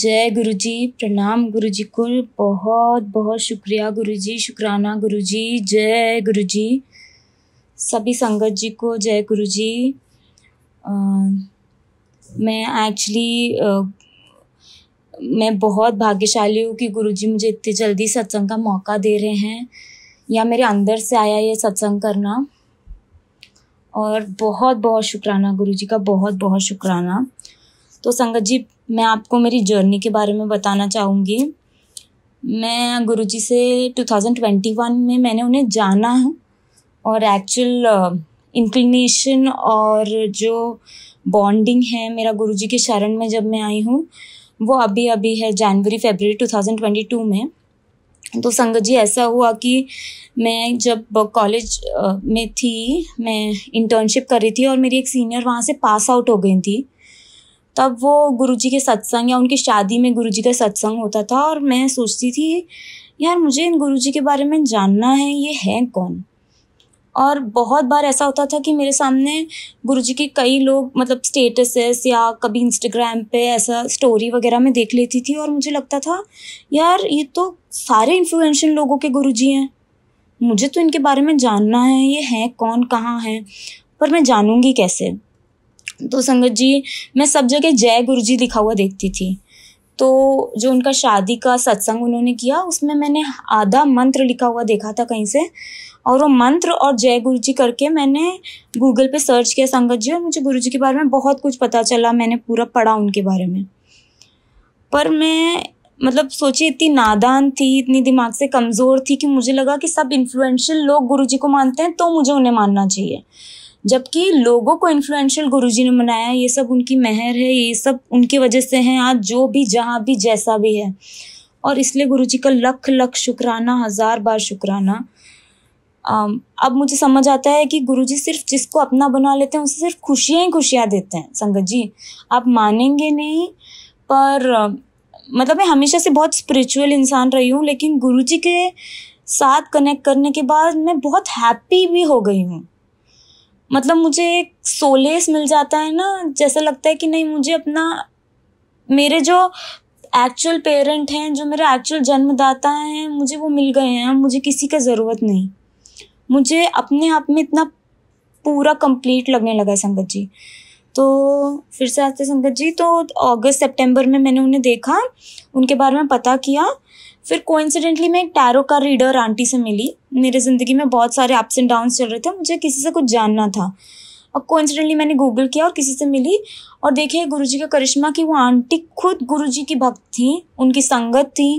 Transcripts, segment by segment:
जय गुरु जी प्रणाम गुरु जी को बहुत बहुत शुक्रिया गुरु जी शुक्राना गुरु जी जय गुरु जी सभी संगत जी को जय गुरु जी आ, मैं एक्चुअली मैं बहुत भाग्यशाली हूँ कि गुरु जी मुझे इतनी जल्दी सत्संग का मौका दे रहे हैं या मेरे अंदर से आया ये सत्संग करना और बहुत बहुत शुक्राना गुरु जी का बहुत बहुत शुक्राना तो संगत जी मैं आपको मेरी जर्नी के बारे में बताना चाहूँगी मैं गुरुजी से 2021 में मैंने उन्हें जाना है और एक्चुअल इंक्लिनेशन uh, और जो बॉन्डिंग है मेरा गुरुजी के शरण में जब मैं आई हूँ वो अभी अभी है जनवरी फेबररी 2022 में तो संगत जी ऐसा हुआ कि मैं जब कॉलेज uh, में थी मैं इंटर्नशिप कर रही थी और मेरी एक सीनियर वहाँ से पास आउट हो गई थी तब वो गुरुजी के सत्संग या उनकी शादी में गुरुजी का सत्संग होता था और मैं सोचती थी यार मुझे इन गुरुजी के बारे में जानना है ये हैं कौन और बहुत बार ऐसा होता था कि मेरे सामने गुरुजी के कई लोग मतलब स्टेटसेस या कभी इंस्टाग्राम पे ऐसा स्टोरी वगैरह में देख लेती थी और मुझे लगता था यार ये तो सारे इन्फ्लुएंशियल लोगों के गुरुजी हैं मुझे तो इनके बारे में जानना है ये हैं कौन कहाँ हैं पर मैं जानूंगी कैसे तो संगत जी मैं सब जगह जय गुरु जी लिखा हुआ देखती थी तो जो उनका शादी का सत्संग उन्होंने किया उसमें मैंने आधा मंत्र लिखा हुआ देखा था कहीं से और वो मंत्र और जय गुरु जी करके मैंने गूगल पे सर्च किया संगत जी और मुझे गुरु जी के बारे में बहुत कुछ पता चला मैंने पूरा पढ़ा उनके बारे में पर मैं मतलब सोची इतनी नादान थी इतनी दिमाग से कमज़ोर थी कि मुझे लगा कि सब इन्फ्लुएंशियल लोग गुरु जी को मानते हैं तो मुझे उन्हें मानना चाहिए जबकि लोगों को इन्फ्लुएंशियल गुरुजी ने बनाया ये सब उनकी मेहर है ये सब उनकी वजह से हैं आज जो भी जहाँ भी जैसा भी है और इसलिए गुरुजी का लख लख शुक्राना हज़ार बार शुक्राना अब मुझे समझ आता है कि गुरुजी सिर्फ जिसको अपना बना लेते हैं उसे सिर्फ खुशियाँ ही खुशियाँ देते हैं संगत जी आप मानेंगे नहीं पर मतलब मैं हमेशा से बहुत स्पिरिचुअल इंसान रही हूँ लेकिन जी के साथ कनेक्ट करने के बाद मैं बहुत हैप्पी भी हो गई हूँ मतलब मुझे एक सोलेस मिल जाता है ना जैसा लगता है कि नहीं मुझे अपना मेरे जो एक्चुअल पेरेंट हैं जो मेरे एक्चुअल जन्मदाता हैं मुझे वो मिल गए हैं मुझे किसी का ज़रूरत नहीं मुझे अपने आप में इतना पूरा कंप्लीट लगने लगा है संगत जी तो फिर से आते संगत जी तो अगस्त सितंबर में मैंने उन्हें देखा उनके बारे में पता किया फिर कोइंसिडेंटली मैं एक टैरो का रीडर आंटी से मिली मेरे ज़िंदगी में बहुत सारे अप्स एंड डाउन चल रहे थे मुझे किसी से कुछ जानना था और कोइंसिडेंटली मैंने गूगल किया और किसी से मिली और देखे गुरु जी का करिश्मा कि वो आंटी खुद गुरु जी की भक्त थी उनकी संगत थी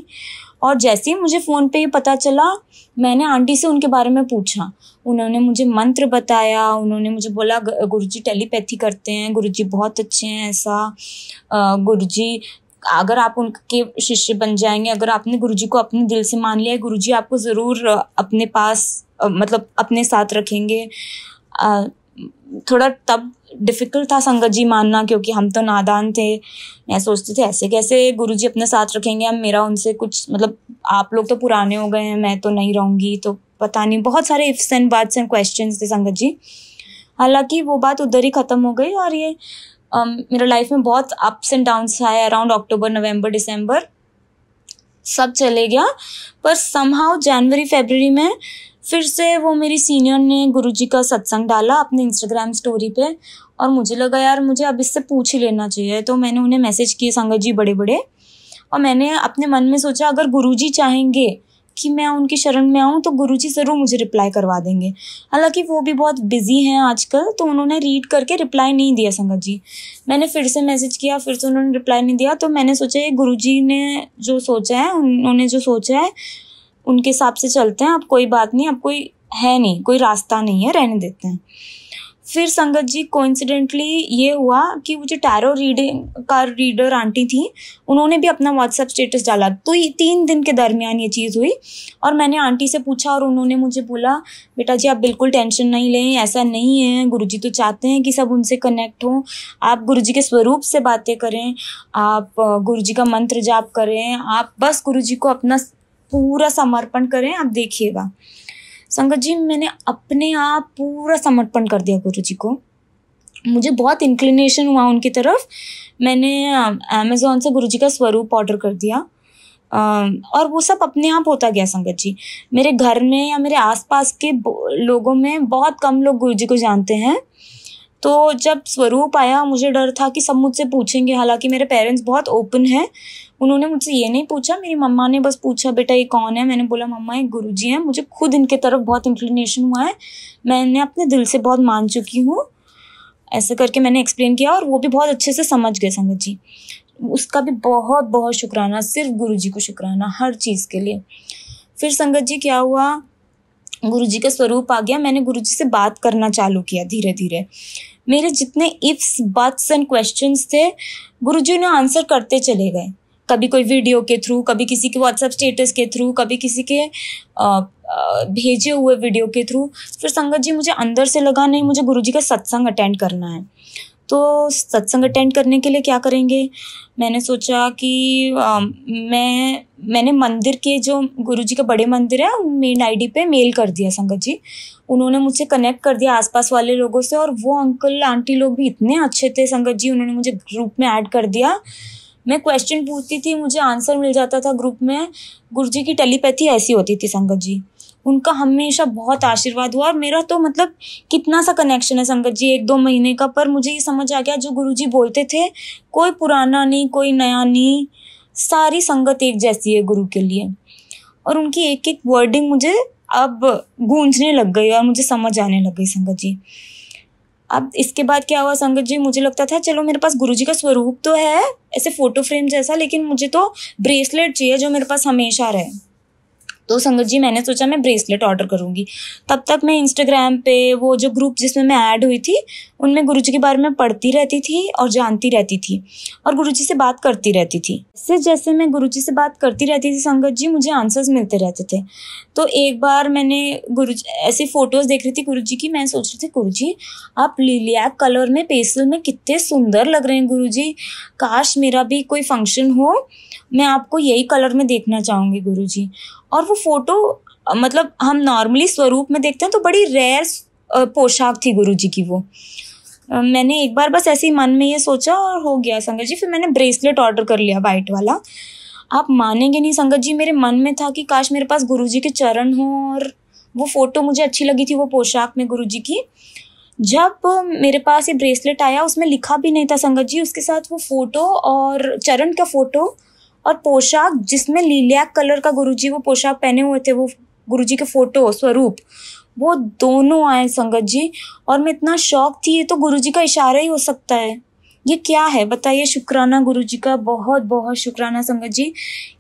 और जैसे ही मुझे फ़ोन पे ये पता चला मैंने आंटी से उनके बारे में पूछा उन्होंने मुझे मंत्र बताया उन्होंने मुझे बोला गुरु जी टेलीपैथी करते हैं गुरु जी बहुत अच्छे हैं ऐसा गुरु जी अगर आप उनके शिष्य बन जाएंगे अगर आपने गुरु जी को अपने दिल से मान लिया है जी आपको ज़रूर अपने पास मतलब अपने साथ रखेंगे थोड़ा तब डिफ़िकल्ट था संगत जी मानना क्योंकि हम तो नादान थे मैं सोचते थे ऐसे कैसे गुरु जी अपने साथ रखेंगे अब मेरा उनसे कुछ मतलब आप लोग तो पुराने हो गए हैं मैं तो नहीं रहूँगी तो पता नहीं बहुत सारे ifs and buts and question थे संगत जी हालांकि वो बात उधर ही ख़त्म हो गई और ये um, मेरा लाइफ में बहुत अप्स एंड डाउन्स आए अराउंड अक्टूबर नवंबर दिसंबर सब चले गया पर समहाउ जनवरी फेबररी में फिर से वो मेरी सीनियर ने गुरुजी का सत्संग डाला अपने इंस्टाग्राम स्टोरी पे और मुझे लगा यार मुझे अब इससे पूछ ही लेना चाहिए तो मैंने उन्हें मैसेज किए संगत जी बड़े बड़े और मैंने अपने मन में सोचा अगर गुरु चाहेंगे कि मैं उनकी शरण में आऊँ तो जी ज़रूर मुझे रिप्लाई करवा देंगे हालांकि वो भी बहुत बिजी हैं आजकल तो उन्होंने रीड करके रिप्लाई नहीं दिया संगत जी मैंने फिर से मैसेज किया फिर से उन्होंने रिप्लाई नहीं दिया तो मैंने सोचा ये जी ने जो सोचा है उन्होंने जो सोचा है उनके हिसाब से चलते हैं अब कोई बात नहीं अब कोई है नहीं कोई रास्ता नहीं है रहने देते हैं फिर संगत जी कोइंसिडेंटली ये हुआ कि वो जो टैरो रीडिंग का रीडर आंटी थी उन्होंने भी अपना व्हाट्सएप स्टेटस डाला तो ये तीन दिन के दरमियान ये चीज़ हुई और मैंने आंटी से पूछा और उन्होंने मुझे बोला बेटा जी आप बिल्कुल टेंशन नहीं लें ऐसा नहीं है गुरुजी तो चाहते हैं कि सब उनसे कनेक्ट हों आप जी के स्वरूप से बातें करें आप जी का मंत्र जाप करें आप बस जी को अपना पूरा समर्पण करें आप देखिएगा संगत जी मैंने अपने आप पूरा समर्पण कर दिया गुरु जी को मुझे बहुत इंक्लिनेशन हुआ उनकी तरफ मैंने अमेज़ोन से गुरु जी का स्वरूप ऑर्डर कर दिया और वो सब अपने आप होता गया संगत जी मेरे घर में या मेरे आसपास के लोगों में बहुत कम लोग गुरु जी को जानते हैं तो जब स्वरूप आया मुझे डर था कि सब मुझसे पूछेंगे हालांकि मेरे पेरेंट्स बहुत ओपन हैं उन्होंने मुझसे ये नहीं पूछा मेरी मम्मा ने बस पूछा बेटा ये कौन है मैंने बोला मम्मा ये गुरु जी हैं मुझे खुद इनके तरफ बहुत इंक्लिनेशन हुआ है मैंने अपने दिल से बहुत मान चुकी हूँ ऐसे करके मैंने एक्सप्लेन किया और वो भी बहुत अच्छे से समझ गए संगत जी उसका भी बहुत बहुत शुक्राना सिर्फ गुरु जी को शुक्राना हर चीज़ के लिए फिर संगत जी क्या हुआ गुरु जी का स्वरूप आ गया मैंने गुरु जी से बात करना चालू किया धीरे धीरे मेरे जितने इफ्स बट्स एंड क्वेश्चंस थे गुरु जी उन्हें आंसर करते चले गए कभी कोई वीडियो के थ्रू कभी किसी के व्हाट्सएप स्टेटस के थ्रू कभी किसी के आ, भेजे हुए वीडियो के थ्रू फिर संगत जी मुझे अंदर से लगा नहीं मुझे गुरु जी का सत्संग अटेंड करना है तो सत्संग अटेंड करने के लिए क्या करेंगे मैंने सोचा कि आ, मैं मैंने मंदिर के जो गुरु जी का बड़े मंदिर है मेन आईडी पे मेल कर दिया संगत जी उन्होंने मुझसे कनेक्ट कर दिया आसपास वाले लोगों से और वो अंकल आंटी लोग भी इतने अच्छे थे संगत जी उन्होंने मुझे ग्रुप में ऐड कर दिया मैं क्वेश्चन पूछती थी मुझे आंसर मिल जाता था ग्रुप में गुरु जी की टेलीपैथी ऐसी होती थी संगत जी उनका हमेशा बहुत आशीर्वाद हुआ और मेरा तो मतलब कितना सा कनेक्शन है संगत जी एक दो महीने का पर मुझे ये समझ आ गया जो गुरु जी बोलते थे कोई पुराना नहीं कोई नया नहीं सारी संगत एक जैसी है गुरु के लिए और उनकी एक एक वर्डिंग मुझे अब गूंजने लग गई और मुझे समझ आने लग गई संगत जी अब इसके बाद क्या हुआ संगत जी मुझे लगता था चलो मेरे पास गुरुजी का स्वरूप तो है ऐसे फोटो फ्रेम जैसा लेकिन मुझे तो ब्रेसलेट चाहिए जो मेरे पास हमेशा रहे तो संगत जी मैंने सोचा मैं ब्रेसलेट ऑर्डर करूँगी तब तक मैं इंस्टाग्राम पे वो जो ग्रुप जिसमें मैं ऐड हुई थी उनमें गुरु जी के बारे में पढ़ती रहती थी और जानती रहती थी और गुरु जी से बात करती रहती थी जैसे जैसे मैं गुरु जी से बात करती रहती थी संगत जी मुझे आंसर्स मिलते रहते थे तो एक बार मैंने गुरु ऐसी फ़ोटोज़ देख रही थी गुरु जी की मैं सोच रही थी गुरु जी आप लिलियाक कलर में पेसल में कितने सुंदर लग रहे हैं गुरु जी काश मेरा भी कोई फंक्शन हो मैं आपको यही कलर में देखना चाहूँगी गुरु जी और वो फोटो मतलब हम नॉर्मली स्वरूप में देखते हैं तो बड़ी रेयर पोशाक थी गुरु जी की वो मैंने एक बार बस ऐसे ही मन में ये सोचा और हो गया संगत जी फिर मैंने ब्रेसलेट ऑर्डर कर लिया वाइट वाला आप मानेंगे नहीं संगत जी मेरे मन में था कि काश मेरे पास गुरु जी के चरण हों और वो फ़ोटो मुझे अच्छी लगी थी वो पोशाक में गुरु जी की जब मेरे पास ये ब्रेसलेट आया उसमें लिखा भी नहीं था संगत जी उसके साथ वो फ़ोटो और चरण का फ़ोटो और पोशाक जिसमें लीलिया कलर का गुरुजी वो पोशाक पहने हुए थे वो गुरुजी के फोटो स्वरूप वो दोनों आए संगत जी और मैं इतना शौक थी ये तो गुरुजी का इशारा ही हो सकता है ये क्या है बताइए शुक्राना गुरु जी का बहुत बहुत शुक्राना संगत जी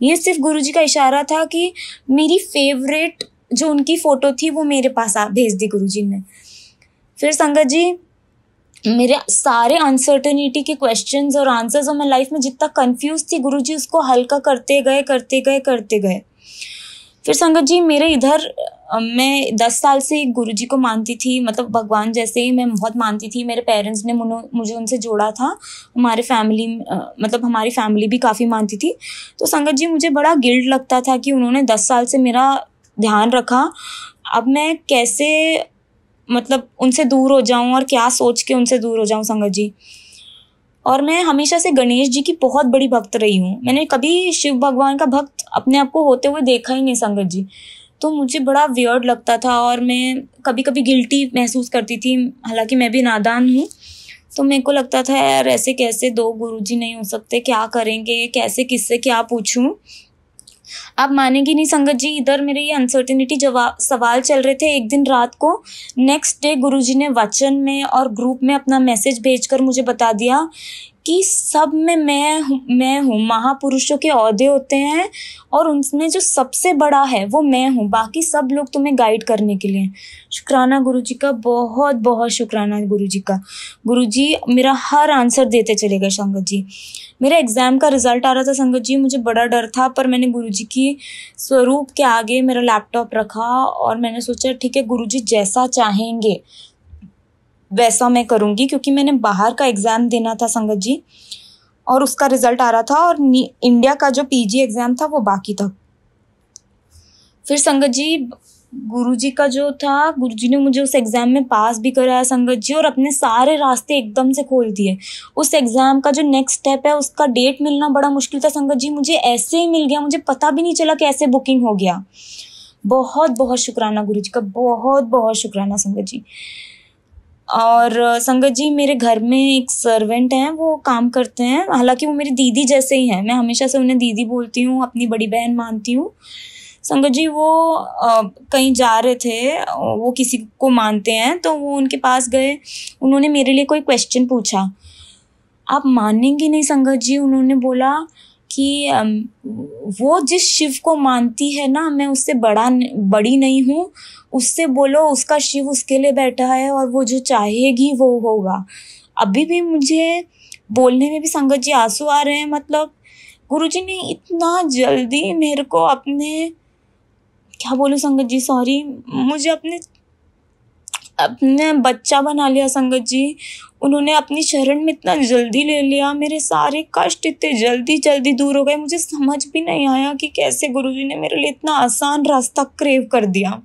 ये सिर्फ गुरु जी का इशारा था कि मेरी फेवरेट जो उनकी फ़ोटो थी वो मेरे पास आ भेज दी गुरु जी ने फिर संगत जी मेरे सारे अनसर्टनिटी के क्वेश्चंस और आंसर्स और मैं लाइफ में जितना कंफ्यूज थी गुरुजी उसको हल्का करते गए करते गए करते गए फिर संगत जी मेरे इधर मैं दस साल से गुरु जी को मानती थी मतलब भगवान जैसे ही मैं बहुत मानती थी मेरे पेरेंट्स ने मुझे उनसे जोड़ा था हमारे फैमिली मतलब हमारी फैमिली भी काफ़ी मानती थी तो संगत जी मुझे बड़ा गिल्ड लगता था कि उन्होंने दस साल से मेरा ध्यान रखा अब मैं कैसे मतलब उनसे दूर हो जाऊँ और क्या सोच के उनसे दूर हो जाऊँ संगत जी और मैं हमेशा से गणेश जी की बहुत बड़ी भक्त रही हूँ मैंने कभी शिव भगवान का भक्त अपने आप को होते हुए देखा ही नहीं संगत जी तो मुझे बड़ा वियर्ड लगता था और मैं कभी कभी गिल्टी महसूस करती थी हालांकि मैं भी नादान हूँ तो मेरे को लगता था यार ऐसे कैसे दो गुरुजी नहीं हो सकते क्या करेंगे कैसे किससे क्या पूछूं आप मानेंगे नहीं संगत जी इधर मेरे ये अनसर्टिनिटी जवाब सवाल चल रहे थे एक दिन रात को नेक्स्ट डे गुरुजी ने वचन में और ग्रुप में अपना मैसेज भेजकर मुझे बता दिया कि सब में मैं मैं हूँ महापुरुषों के अहदे होते हैं और उनमें जो सबसे बड़ा है वो मैं हूँ बाकी सब लोग तुम्हें गाइड करने के लिए शुक्राना गुरु जी का बहुत बहुत शुक्राना गुरु जी का गुरु जी मेरा हर आंसर देते चले गए संगत जी मेरा एग्ज़ाम का रिज़ल्ट आ रहा था संगत जी मुझे बड़ा डर था पर मैंने गुरु जी की स्वरूप के आगे मेरा लैपटॉप रखा और मैंने सोचा ठीक है गुरु जी जैसा चाहेंगे वैसा मैं करूँगी क्योंकि मैंने बाहर का एग्ज़ाम देना था संगत जी और उसका रिज़ल्ट आ रहा था और इंडिया का जो पीजी एग्ज़ाम था वो बाकी था फिर संगत जी गुरु जी का जो था गुरु जी ने मुझे उस एग्ज़ाम में पास भी कराया संगत जी और अपने सारे रास्ते एकदम से खोल दिए उस एग्ज़ाम का जो नेक्स्ट स्टेप है उसका डेट मिलना बड़ा मुश्किल था संगत जी मुझे ऐसे ही मिल गया मुझे पता भी नहीं चला कि ऐसे बुकिंग हो गया बहुत बहुत शुक्राना गुरु जी का बहुत बहुत शुक्राना संगत जी और संगत जी मेरे घर में एक सर्वेंट हैं वो काम करते हैं हालांकि वो मेरी दीदी जैसे ही हैं मैं हमेशा से उन्हें दीदी बोलती हूँ अपनी बड़ी बहन मानती हूँ संगत जी वो आ, कहीं जा रहे थे वो किसी को मानते हैं तो वो उनके पास गए उन्होंने मेरे लिए कोई क्वेश्चन पूछा आप मानेंगे नहीं संगत जी उन्होंने बोला कि वो जिस शिव को मानती है ना मैं उससे बड़ा बड़ी नहीं हूँ उससे बोलो उसका शिव उसके लिए बैठा है और वो जो चाहेगी वो होगा अभी भी मुझे बोलने में भी संगत जी आंसू आ रहे हैं मतलब गुरु जी ने इतना जल्दी मेरे को अपने क्या बोलो संगत जी सॉरी मुझे अपने अपने बच्चा बना लिया संगत जी उन्होंने अपनी शरण में इतना जल्दी ले लिया मेरे सारे कष्ट इतने जल्दी जल्दी दूर हो गए मुझे समझ भी नहीं आया कि कैसे गुरुजी ने मेरे लिए इतना आसान रास्ता क्रेव कर दिया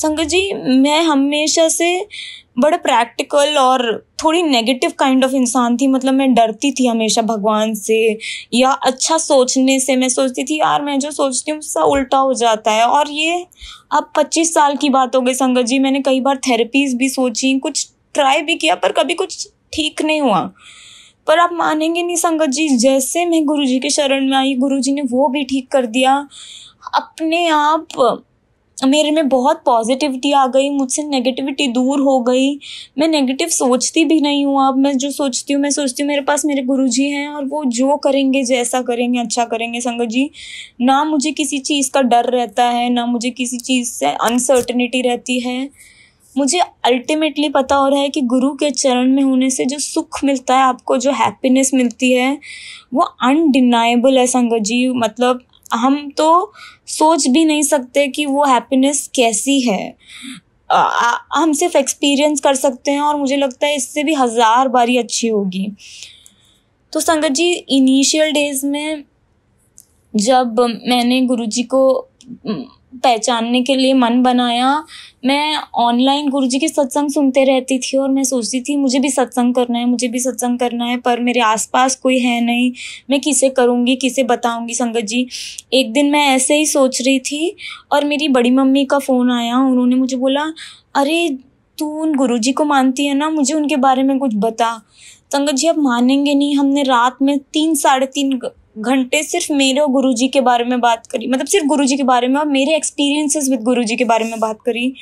संगत जी मैं हमेशा से बड़ा प्रैक्टिकल और थोड़ी नेगेटिव काइंड ऑफ इंसान थी मतलब मैं डरती थी हमेशा भगवान से या अच्छा सोचने से मैं सोचती थी यार मैं जो सोचती हूँ उसका उल्टा हो जाता है और ये अब 25 साल की बात हो गई संगत जी मैंने कई बार थेरेपीज भी सोची कुछ ट्राई भी किया पर कभी कुछ ठीक नहीं हुआ पर आप मानेंगे नहीं संगत जी जैसे मैं गुरु जी के शरण में आई गुरु जी ने वो भी ठीक कर दिया अपने आप मेरे में बहुत पॉजिटिविटी आ गई मुझसे नेगेटिविटी दूर हो गई मैं नेगेटिव सोचती भी नहीं हूँ अब मैं जो सोचती हूँ मैं सोचती हूँ मेरे पास मेरे गुरुजी हैं और वो जो करेंगे जैसा करेंगे अच्छा करेंगे संगत जी ना मुझे किसी चीज़ का डर रहता है ना मुझे किसी चीज़ से अनसर्टनिटी रहती है मुझे अल्टीमेटली पता हो रहा है कि गुरु के चरण में होने से जो सुख मिलता है आपको जो हैप्पीनेस मिलती है वो अनडिनाइबल है संगत जी मतलब हम तो सोच भी नहीं सकते कि वो हैप्पीनेस कैसी है आ, हम सिर्फ एक्सपीरियंस कर सकते हैं और मुझे लगता है इससे भी हज़ार बारी अच्छी होगी तो संगत जी इनिशियल डेज में जब मैंने गुरुजी को पहचानने के लिए मन बनाया मैं ऑनलाइन गुरु जी के सत्संग सुनते रहती थी और मैं सोचती थी मुझे भी सत्संग करना है मुझे भी सत्संग करना है पर मेरे आसपास कोई है नहीं मैं किसे करूँगी किसे बताऊँगी संगत जी एक दिन मैं ऐसे ही सोच रही थी और मेरी बड़ी मम्मी का फ़ोन आया उन्होंने मुझे बोला अरे तू उन गुरु जी को मानती है ना मुझे उनके बारे में कुछ बता संगत जी आप मानेंगे नहीं हमने रात में तीन साढ़े तीन घंटे सिर्फ मेरे और गुरु के बारे में बात करी मतलब सिर्फ गुरु के बारे में और मेरे एक्सपीरियंसेस विद गुरु के बारे में बात करी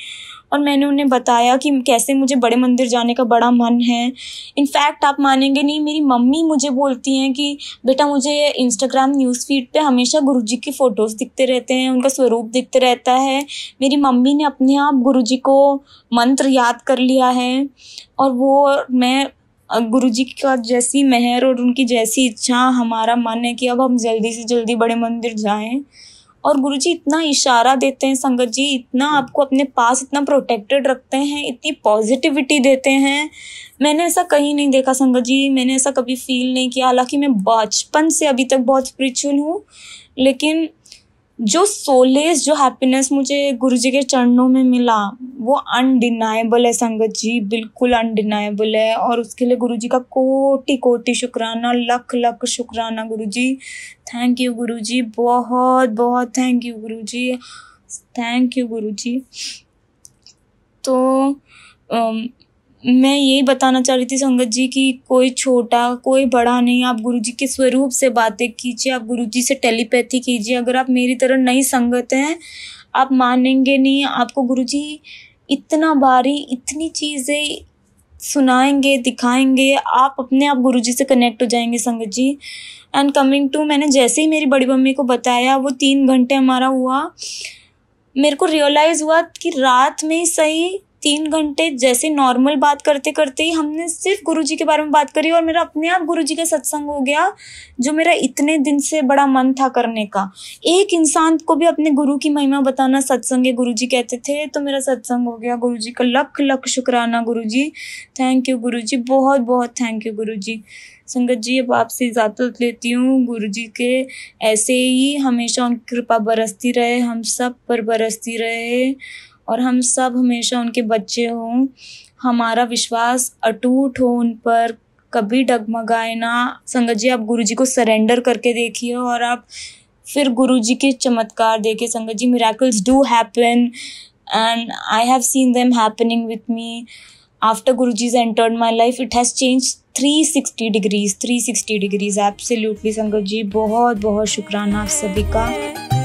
और मैंने उन्हें बताया कि कैसे मुझे बड़े मंदिर जाने का बड़ा मन है इनफैक्ट आप मानेंगे नहीं मेरी मम्मी मुझे बोलती हैं कि बेटा मुझे इंस्टाग्राम न्यूज़ फीड पर हमेशा गुरु जी की फ़ोटोज़ दिखते रहते हैं उनका स्वरूप दिखते रहता है मेरी मम्मी ने अपने आप गुरु जी को मंत्र याद कर लिया है और वो मैं गुरु जी का जैसी मेहर और उनकी जैसी इच्छा हमारा मन है कि अब हम जल्दी से जल्दी बड़े मंदिर जाएं और गुरु जी इतना इशारा देते हैं संगत जी इतना आपको अपने पास इतना प्रोटेक्टेड रखते हैं इतनी पॉजिटिविटी देते हैं मैंने ऐसा कहीं नहीं देखा संगत जी मैंने ऐसा कभी फील नहीं किया हालांकि मैं बचपन से अभी तक बहुत स्पिरिचुअल हूँ लेकिन जो सोलेस जो हैप्पीनेस मुझे गुरु जी के चरणों में मिला वो अनडिनाइबल है संगत जी बिल्कुल अनडिनाइबल है और उसके लिए गुरु जी का कोटि कोटि शुक्राना लख लख शुक्राना गुरु जी थैंक यू गुरु जी बहुत बहुत थैंक यू गुरु जी थैंक यू गुरु जी तो um, मैं यही बताना चाह रही थी संगत जी कि कोई छोटा कोई बड़ा नहीं आप गुरु जी के स्वरूप से बातें कीजिए आप गुरु जी से टेलीपैथी कीजिए अगर आप मेरी तरह नहीं संगत हैं आप मानेंगे नहीं आपको गुरु जी इतना भारी इतनी चीज़ें सुनाएंगे दिखाएंगे आप अपने आप गुरु जी से कनेक्ट हो जाएंगे संगत जी एंड कमिंग टू मैंने जैसे ही मेरी बड़ी मम्मी को बताया वो तीन घंटे हमारा हुआ मेरे को रियलाइज़ हुआ कि रात में ही सही तीन घंटे जैसे नॉर्मल बात करते करते ही हमने सिर्फ गुरुजी के बारे में बात करी और मेरा अपने आप गुरुजी का सत्संग हो गया जो मेरा इतने दिन से बड़ा मन था करने का एक इंसान को भी अपने गुरु की महिमा बताना सत्संग है जी कहते थे तो मेरा सत्संग हो गया जी का लख लख शुक्राना जी थैंक यू जी बहुत बहुत थैंक यू जी संगत जी अब आपसे इजाज़त लेती हूँ गुरु जी के ऐसे ही हमेशा उनकी कृपा बरसती रहे हम सब पर बरसती रहे और हम सब हमेशा उनके बच्चे हों हमारा विश्वास अटूट हो उन पर कभी डगमगाए ना संगत जी आप गुरु जी को सरेंडर करके देखिए और आप फिर गुरु जी के चमत्कार देखे sangat ji miracles do happen and I have seen them happening with me after Guru ji's entered my life it has change three sixty degrees three sixty degrees absolutely sangat ji बहुत बहुत शुक्राना आप सभी का